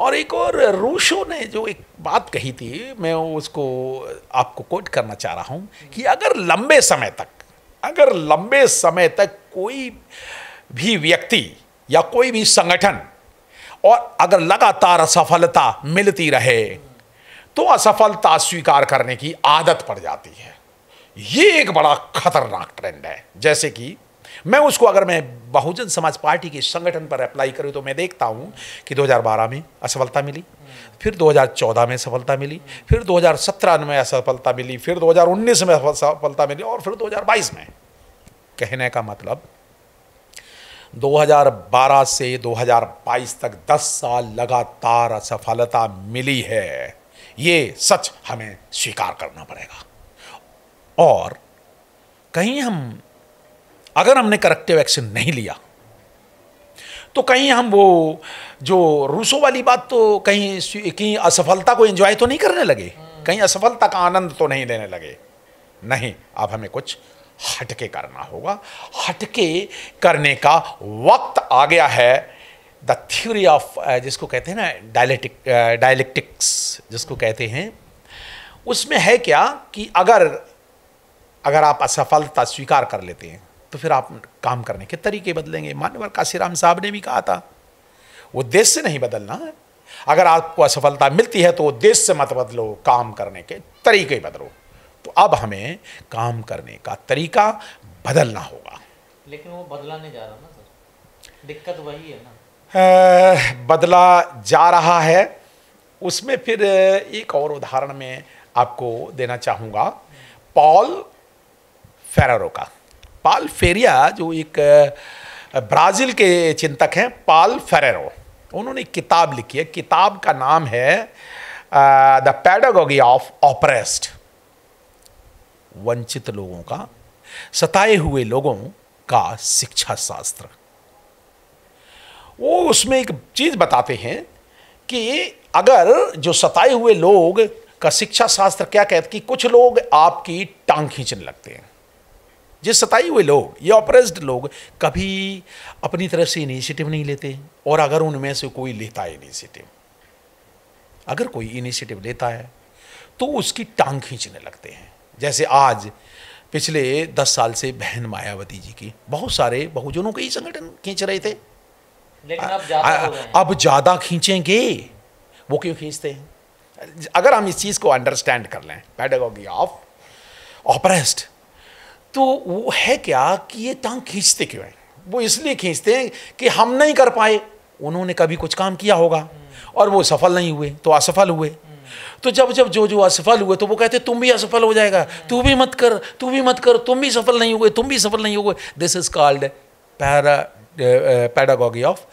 और एक और रूशो ने जो एक बात कही थी मैं उसको आपको कोट करना चाह रहा हूँ कि अगर लंबे समय तक अगर लंबे समय तक कोई भी व्यक्ति या कोई भी संगठन और अगर लगातार असफलता मिलती रहे तो असफलता स्वीकार करने की आदत पड़ जाती है ये एक बड़ा खतरनाक ट्रेंड है जैसे कि मैं उसको अगर मैं बहुजन समाज पार्टी के संगठन पर अप्लाई करूँ तो मैं देखता हूँ कि 2012 में असफलता मिली फिर 2014 में सफलता मिली फिर 2017 में असफलता मिली फिर 2019 में सफलता मिली और फिर 2022 में कहने का मतलब 2012 से 2022 तक 10 साल लगातार असफलता मिली है ये सच हमें स्वीकार करना पड़ेगा और कहीं हम अगर हमने करेक्टिव एक्शन नहीं लिया तो कहीं हम वो जो रूसों वाली बात तो कहीं कहीं असफलता को एंजॉय तो नहीं करने लगे कहीं असफलता का आनंद तो नहीं लेने लगे नहीं अब हमें कुछ हटके करना होगा हटके करने का वक्त आ गया है द थ्योरी ऑफ जिसको कहते हैं ना डायलेटिक डायलेक्टिक्स जिसको कहते हैं उसमें है क्या कि अगर अगर आप असफलता स्वीकार कर लेते हैं तो फिर आप काम करने के तरीके बदलेंगे मान्यवर काशीराम साहब ने भी कहा था उद्देश्य से नहीं बदलना है अगर आपको असफलता मिलती है तो उद्देश्य से मत बदलो काम करने के तरीके बदलो तो अब हमें काम करने का तरीका बदलना होगा लेकिन वो बदला नहीं जा रहा ना सर दिक्कत वही है ना आ, बदला जा रहा है उसमें फिर एक और उदाहरण में आपको देना चाहूँगा पॉल फेरारो का पाल फेरिया जो एक ब्राज़ील के चिंतक हैं पाल फेरेरो उन्होंने किताब लिखी है किताब का नाम है द पैडागोगी ऑफ ऑपरेस्ट वंचित लोगों का सताए हुए लोगों का शिक्षा शास्त्र वो उसमें एक चीज़ बताते हैं कि अगर जो सताए हुए लोग का शिक्षा शास्त्र क्या कहते कि कुछ लोग आपकी टांग खींचने लगते हैं जो सताए हुए लोग ये ऑपरेस्ड लोग कभी अपनी तरफ से इनिशिएटिव नहीं लेते और अगर उनमें से कोई लेता है इनिशिएटिव अगर कोई इनिशिएटिव लेता है तो उसकी टांग खींचने लगते हैं जैसे आज पिछले दस साल से बहन मायावती जी की बहुत सारे बहुजनों के ही संगठन खींच रहे थे लेकिन अब ज़्यादा खींचेंगे वो क्यों खींचते हैं अगर हम इस चीज़ को अंडरस्टैंड कर लें पैडागॉगी ऑफ ऑपरेस्ट तो वो है क्या कि ये टांग खींचते क्यों हैं वो इसलिए खींचते हैं कि हम नहीं कर पाए उन्होंने कभी कुछ काम किया होगा और वो सफल नहीं हुए तो असफल हुए तो जब जब जो जो असफल हुए तो वो कहते तुम भी असफल हो जाएगा तू भी मत कर तू भी मत कर तुम भी सफल नहीं हुए तुम भी सफल नहीं हुए this is called para pedagogy of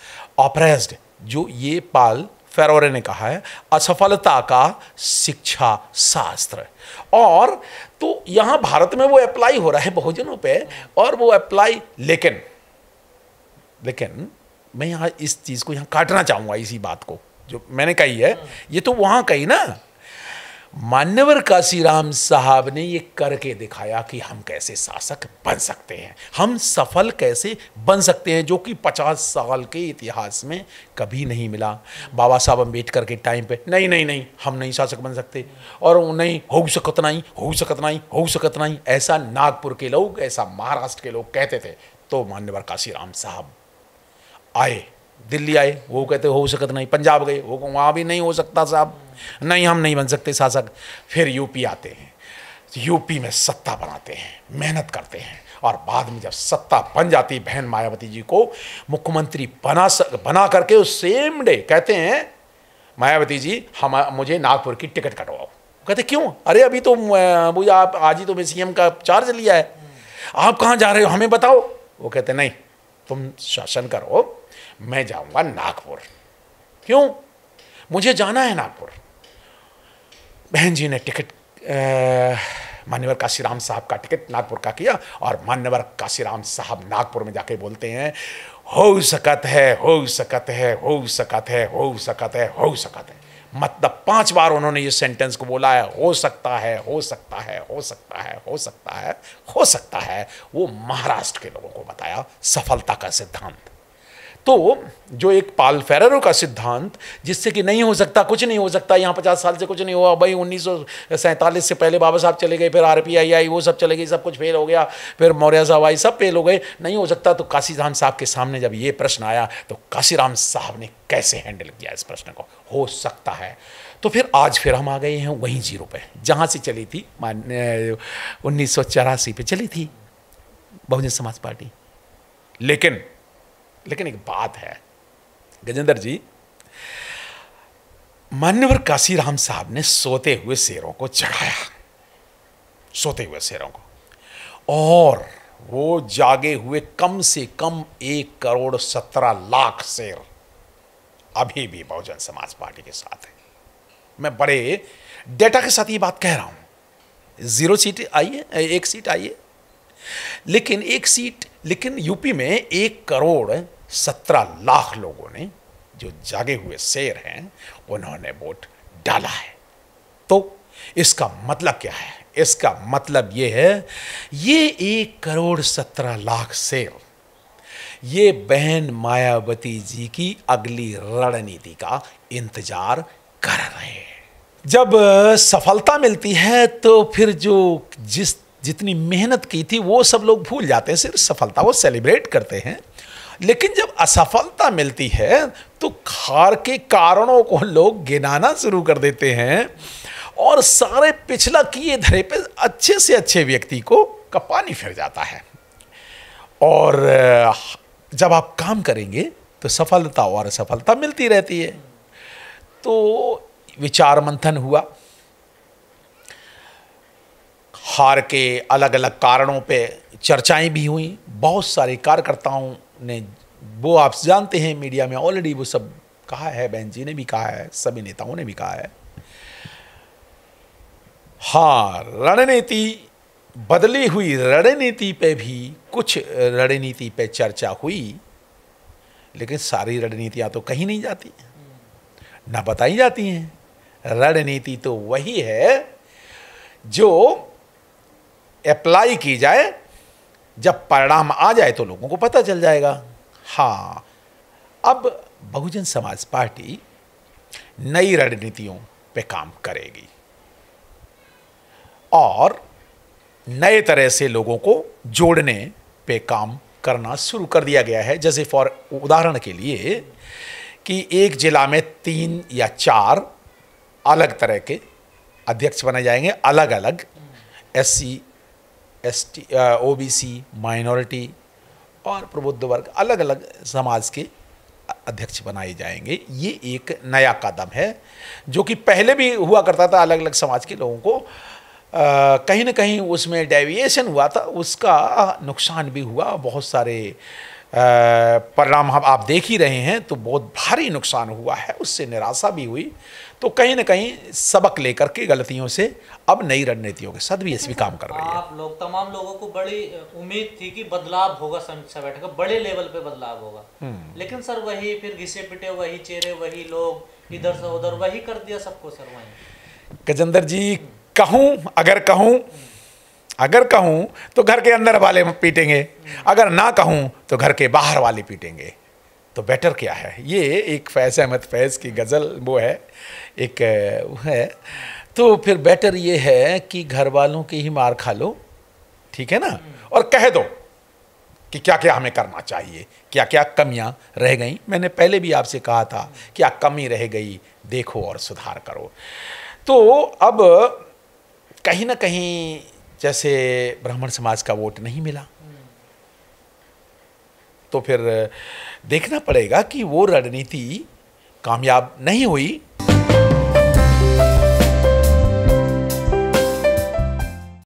oppressed जो ये पाल फेरोरे ने कहा है असफलता का शिक्षा शास्त्र और तो यहाँ भारत में वो अप्लाई हो रहा है बहुजनों पे और वो अप्लाई लेकिन लेकिन मैं यहाँ इस चीज़ को यहाँ काटना चाहूँगा इसी बात को जो मैंने कही है ये तो वहां कही ना मान्यवर काशीराम साहब ने ये करके दिखाया कि हम कैसे शासक बन सकते हैं हम सफल कैसे बन सकते हैं जो कि 50 साल के इतिहास में कभी नहीं मिला बाबा साहब अम्बेडकर के टाइम पे नहीं नहीं नहीं हम नहीं शासक बन सकते और नहीं हो सकत नहीं हो सकत नहीं हो सकत नहीं ऐसा नागपुर के लोग ऐसा महाराष्ट्र के लोग कहते थे तो मान्यवर काशीराम साहब आए दिल्ली आए वो कहते हो सकत नहीं पंजाब गए वो वहाँ भी नहीं हो सकता साहब नहीं हम नहीं बन सकते शासक फिर यूपी आते हैं यूपी में सत्ता बनाते हैं मेहनत करते हैं और बाद में जब सत्ता बन जाती बहन मायावती जी को मुख्यमंत्री बना सक बना करके उस सेम डे कहते हैं मायावती जी हम मुझे नागपुर की टिकट कटवाओ कहते क्यों अरे अभी तो भूजा आप आज ही तो मैं सीएम का चार्ज लिया है आप कहाँ जा रहे हो हमें बताओ वो कहते नहीं तुम शासन करो मैं जाऊंगा नागपुर क्यों मुझे जाना है नागपुर बहन जी ने टिकट मान्यवर काशीराम साहब का टिकट नागपुर का किया और मान्यवर काशीराम साहब नागपुर में जाके बोलते हैं हो सकत है हो सकत है हो सकत है हो सकत है हो सकत है मतलब पांच बार उन्होंने ये सेंटेंस को बोला है हो सकता है हो सकता है हो सकता है हो सकता है हो सकता है वो महाराष्ट्र के लोगों को बताया सफलता का सिद्धांत तो जो एक पाल फेररो का सिद्धांत जिससे कि नहीं हो सकता कुछ नहीं हो सकता यहाँ पचास साल से कुछ नहीं हुआ भाई उन्नीस से पहले बाबा साहब चले गए फिर आर आई वो सब चले गई सब कुछ फेल हो गया फिर मौर्य साहब आई सब फेल हो गए नहीं हो सकता तो काशीराम साहब के सामने जब ये प्रश्न आया तो काशीराम साहब ने कैसे हैंडल किया इस प्रश्न को हो सकता है तो फिर आज फिर हम आ गए हैं वहीं जीरो पे जहाँ से चली थी मान उन्नीस पे चली थी बहुजन समाज पार्टी लेकिन लेकिन एक बात है गजेंद्र जी मान्यवर काशीराम साहब ने सोते हुए शेरों को चढ़ाया सोते हुए शेरों को और वो जागे हुए कम से कम एक करोड़ सत्रह लाख शेर अभी भी बहुजन समाज पार्टी के साथ है मैं बड़े डेटा के साथ ये बात कह रहा हूं जीरो सीट आई है एक सीट आई है लेकिन एक सीट लेकिन यूपी में एक करोड़ सत्रह लाख लोगों ने जो जागे हुए शेर हैं उन्होंने वोट डाला है तो इसका मतलब क्या है इसका मतलब यह है ये एक करोड़ सत्रह लाख शेर ये बहन मायावती जी की अगली रणनीति का इंतजार कर रहे हैं जब सफलता मिलती है तो फिर जो जिस जितनी मेहनत की थी वो सब लोग भूल जाते हैं सिर्फ सफलता वो सेलिब्रेट करते हैं लेकिन जब असफलता मिलती है तो खार के कारणों को लोग गिनाना शुरू कर देते हैं और सारे पिछला किए धरे पे अच्छे से अच्छे व्यक्ति को का पानी फिर जाता है और जब आप काम करेंगे तो सफलता और असफलता मिलती रहती है तो विचार मंथन हुआ हार के अलग अलग कारणों पे चर्चाएं भी हुई बहुत सारे कार्यकर्ताओं ने वो आप जानते हैं मीडिया में ऑलरेडी वो सब कहा है बहन जी ने भी कहा है सभी नेताओं ने भी कहा है हाँ रणनीति बदली हुई रणनीति पे भी कुछ रणनीति पे चर्चा हुई लेकिन सारी रणनीतियाँ तो कहीं नहीं जाती ना बताई जाती हैं रणनीति तो वही है जो अप्लाई की जाए जब परिणाम आ जाए तो लोगों को पता चल जाएगा हाँ अब बहुजन समाज पार्टी नई रणनीतियों पे काम करेगी और नए तरह से लोगों को जोड़ने पे काम करना शुरू कर दिया गया है जैसे फॉर उदाहरण के लिए कि एक ज़िला में तीन या चार अलग तरह के अध्यक्ष बनाए जाएंगे अलग अलग S C S T O B C minority और प्रबुद्ध वर्ग अलग अलग समाज के अध्यक्ष बनाए जाएंगे ये एक नया कदम है जो कि पहले भी हुआ करता था अलग अलग समाज के लोगों को कहीं ना कहीं उसमें डेविएशन हुआ था उसका नुकसान भी हुआ बहुत सारे परिणाम हम आप देख ही रहे हैं तो बहुत भारी नुकसान हुआ है उससे निराशा भी हुई तो कहीं ना कहीं सबक लेकर के गलतियों से अब नई रणनीतियों के साथ भी एस काम कर रहे हैं आप लोग तमाम लोगों को बड़ी उम्मीद थी कि बदलाव होगा समीक्षा बैठक बड़े लेवल पे बदलाव होगा हम्म। लेकिन सर वही फिर घिसे पिटे वही चेहरे वही लोग इधर से उधर वही कर दिया सबको सर वही गजेंद्र जी कहूँ अगर कहूँ अगर कहूँ तो घर के अंदर वाले पीटेंगे अगर ना कहूँ तो घर के बाहर वाले पीटेंगे तो बेटर क्या है ये एक फैज़ अहमद फैज़ की गज़ल वो है एक वो है तो फिर बेटर ये है कि घर वालों की ही मार खा लो ठीक है ना और कह दो कि क्या क्या हमें करना चाहिए क्या क्या कमियां रह गई मैंने पहले भी आपसे कहा था क्या कमी रह गई देखो और सुधार करो तो अब कहीं ना कहीं जैसे ब्राह्मण समाज का वोट नहीं मिला तो फिर देखना पड़ेगा कि वो रणनीति कामयाब नहीं हुई